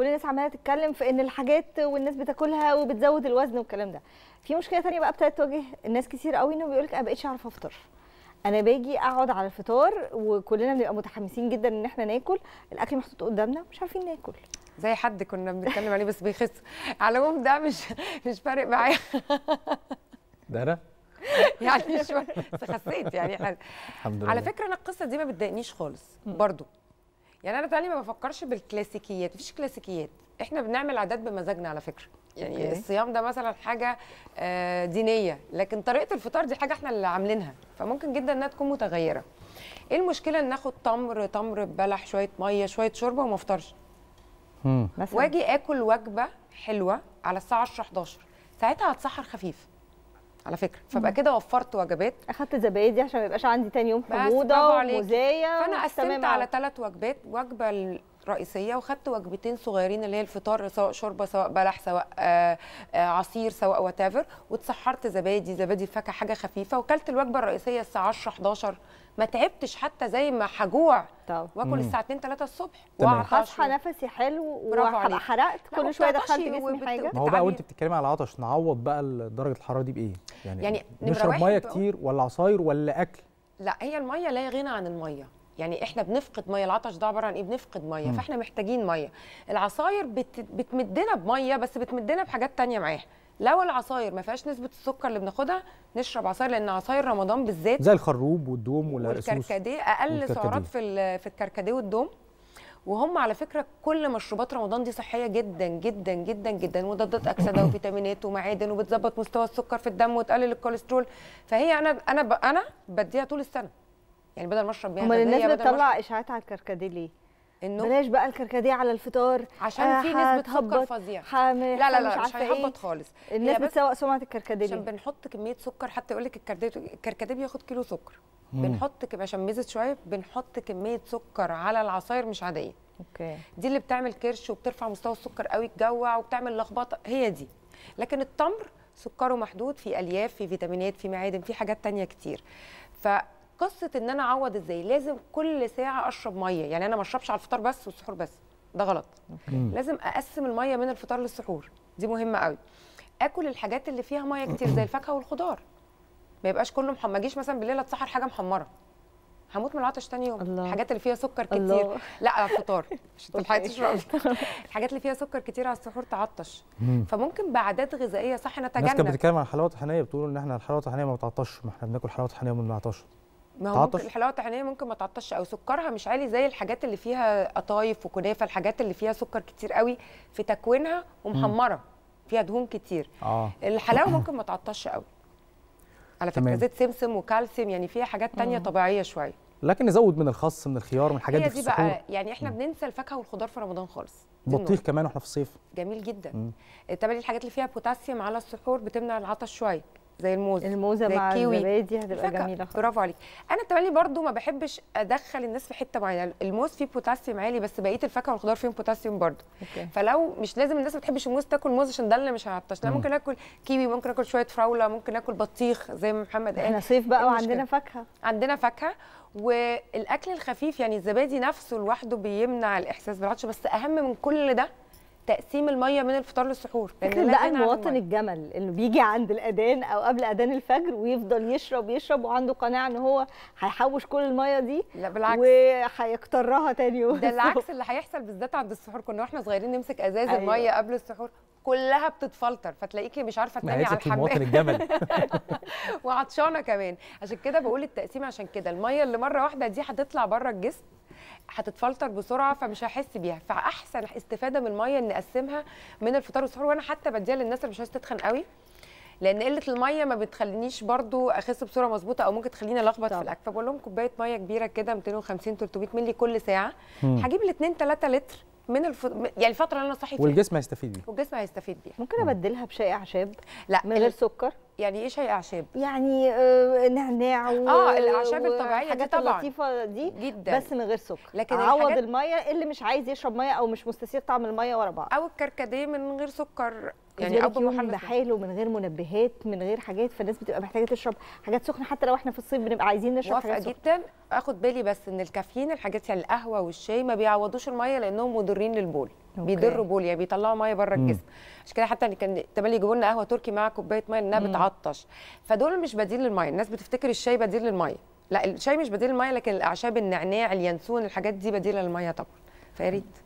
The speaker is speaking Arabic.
كل الناس عماله تتكلم في ان الحاجات والناس بتاكلها وبتزود الوزن والكلام ده في مشكله ثانيه بقى ابتدت تواجه الناس كتير قوي انه بيقول لك انا بقيتش اعرف افطر انا باجي اقعد على الفطار وكلنا بنبقى متحمسين جدا ان احنا ناكل الاكل محطوط قدامنا مش عارفين ناكل زي حد كنا بنتكلم عليه بس بيخس على العموم ده مش مش فارق معايا ده انا يعني شويه خسيت يعني حل. الحمد لله على فكره انا القصه دي ما بتضايقنيش خالص برضو يعني انا تعالي ما بفكرش بالكلاسيكيات مفيش كلاسيكيات احنا بنعمل عادات بمزاجنا على فكره يعني okay. الصيام ده مثلا حاجه آه، دينيه لكن طريقه الفطار دي حاجه احنا اللي عاملينها فممكن جدا انها تكون متغيره ايه المشكله ان ناخد تمر تمر ببلح شويه ميه شويه شوربه وما افطرش واجي اكل وجبه حلوه على الساعه 10 11 ساعتها هتسحر خفيف على فكره فبقى كده وفرت وجبات اخدت زبادي عشان ما يبقاش عندي تاني يوم حموضه ومزايه فانا قسمت على ثلاث وجبات وجبه رئيسيه وخدت وجبتين صغيرين اللي هي الفطار سواء شوربه سواء بلح سواء آه، آه، عصير سواء واتافر واتسحرت زبادي زبادي فاكهه حاجه خفيفه وكلت الوجبه الرئيسيه الساعه 10 11 ما تعبتش حتى زي ما هجوع واكل الساعه 2 3 الصبح وهصحى نفسي حلو وحرقت كل شويه دخلت جسمي حاجه ما هو بقى وانت بتتكلمي على العطش نعوض بقى درجه الحراره دي بايه؟ يعني, يعني نشرب ميه كتير ولا عصاير ولا اكل؟ لا هي الميه لا غنى عن الميه يعني احنا بنفقد ميه العطش ده عباره عن ايه بنفقد ميه فاحنا محتاجين ميه العصاير بت... بتمدنا بميه بس بتمدنا بحاجات تانية معاها لو العصاير ما فيهاش نسبه السكر اللي بناخدها نشرب عصاير لان عصاير رمضان بالذات زي الخروب والدوم والكركديه اقل سعرات في في الكركديه والدوم وهم على فكره كل مشروبات رمضان دي صحيه جدا جدا جدا جدا مضادات اكسده وفيتامينات ومعادن وبتظبط مستوى السكر في الدم وتقلل الكوليسترول فهي انا انا انا بديها طول السنه يعني بدل ما اشرب بيها امال الناس بتطلع اشاعات على الكركديه ليه؟ انه بلاش بقى الكركديه على الفطار عشان آه، في نسبه سكر فظيعه لا لا لا مش, مش هيهبط إيه. خالص الناس بتسوق سمعه الكركديه عشان بنحط كميه سكر حتى يقول لك الكركديه الكركديه بياخد كيلو سكر مم. بنحط عشان ميزت شويه بنحط كميه سكر على العصاير مش عاديه اوكي دي اللي بتعمل كرش وبترفع مستوى السكر قوي تجوع وبتعمل لخبطه هي دي لكن التمر سكره محدود في الياف في فيتامينات في معادن في حاجات تانية كتير ف قصه ان انا اعوض ازاي لازم كل ساعه اشرب ميه يعني انا ما اشربش على الفطار بس والسحور بس ده غلط مم. لازم اقسم الميه من الفطار للسحور دي مهمه قوي اكل الحاجات اللي فيها ميه كتير زي الفاكهه والخضار ما يبقاش كله محمر ما اجيش مثلا بالليل اتسحر حاجه محمره هموت من العطش تاني يوم الله. الحاجات اللي فيها سكر كتير الله. لا على الفطار مش الحاجات اللي فيها سكر كتير على السحور تعطش فممكن بعادات غذائيه صح نتجنب الناس كانت بتتكلم عن الحلاوه الطحينيه بتقول ان احنا الحلاوه الطحينيه ما بتعطش ما احنا بناكل حلاوه طحينيه وما بنعطش ما هو ممكن الحلاوه الطحينيه ممكن ما تعطش او سكرها مش عالي زي الحاجات اللي فيها قطايف وكنافه الحاجات اللي فيها سكر كتير قوي في تكوينها ومحمره مم. فيها دهون كتير آه. الحلاوه ممكن ما تعطش قوي على فكره زيت سمسم وكالسيوم يعني فيها حاجات تانية مم. طبيعيه شويه لكن نزود من الخس من الخيار من الحاجات دي في بقى يعني احنا مم. بننسى الفاكهه والخضار في رمضان خالص بطيخ كمان واحنا في الصيف جميل جدا تملي الحاجات اللي فيها بوتاسيوم على السحور بتمنع العطش شويه زي الموز الموزه زي مع الزبادي هتبقى جميله خالص برافو عليك انا التملي برضو ما بحبش ادخل الناس في حته معينه الموز فيه بوتاسيوم عالي بس بقيه الفاكهه والخضار فيهم بوتاسيوم برضو أوكي. فلو مش لازم الناس ما بتحبش الموز تاكل موز عشان ده اللي مش هيعطش لا ممكن اكل كيوي ممكن اكل شويه فراوله ممكن اكل بطيخ زي ما محمد قال احنا صيف بقى إيه وعندنا فاكهه عندنا فاكهه والاكل الخفيف يعني الزبادي نفسه لوحده بيمنع الاحساس بالعطش بس اهم من كل ده تقسيم الميه من الفطار للسحور لان بقى المواطن الجمل انه بيجي عند الاذان او قبل اذان الفجر ويفضل يشرب يشرب وعنده قناعه ان هو هيحوش كل الميه دي لا بالعكس وهيكترها تاني ده العكس اللي هيحصل بالذات عند السحور كنا واحنا صغيرين نمسك ازاز أيوة. الميه قبل السحور كلها بتتفلتر فتلاقيكي مش عارفه تنامي على الحمام مواطن الجمل وعطشانه كمان عشان كده بقول التقسيم عشان كده الميه اللي مره واحده دي هتطلع بره الجسم هتتفلتر بسرعه فمش هحس بيها فاحسن استفاده من الميه ان اقسمها من الفطار والسحور وانا حتى بديها للناس اللي مش عايزه تتخن قوي لان قله الميه ما بتخلينيش برضو اخس بصوره مظبوطه او ممكن تخليني الخبط في الاكل فبقول لهم كوبايه ميه كبيره كده 250 300 مللي كل ساعه هجيب الاثنين 3 لتر من الف... يعني الفتره اللي انا صاحي فيها والجسم هيستفيد بيها والجسم هيستفيد بيها ممكن ابدلها بشاي اعشاب لا من غير سكر يعني ايش هي اعشاب يعني آه نعناع و... اه الاعشاب الطبيعيه دي طبعا اللطيفه دي جدا بس من غير سكر لكن عوض الميه اللي مش عايز يشرب ميه او مش مستسيغ طعم الميه ورا بعض او الكركديه من غير سكر يعني ابو محل بحاله من غير منبهات من غير حاجات فالناس بتبقى محتاجه تشرب حاجات سخنه حتى لو احنا في الصيف بنبقى عايزين نشرب حاجات سخنه جدا اخد بالي بس ان الكافيين الحاجات يعني القهوه والشاي ما بيعوضوش الميه لانهم مضرين للبول بيضروا بوليا يعني بيطلعوا ميه بره الجسم عشان كده حتى كان تملي يجيبوا لنا قهوه تركي مع كوبايه ميه انها بتعطش فدول مش بديل للميه الناس بتفتكر الشاي بديل للميه لا الشاي مش بديل للميه لكن الاعشاب النعناع اليانسون الحاجات دي بديله للميه طبعا فيا ريت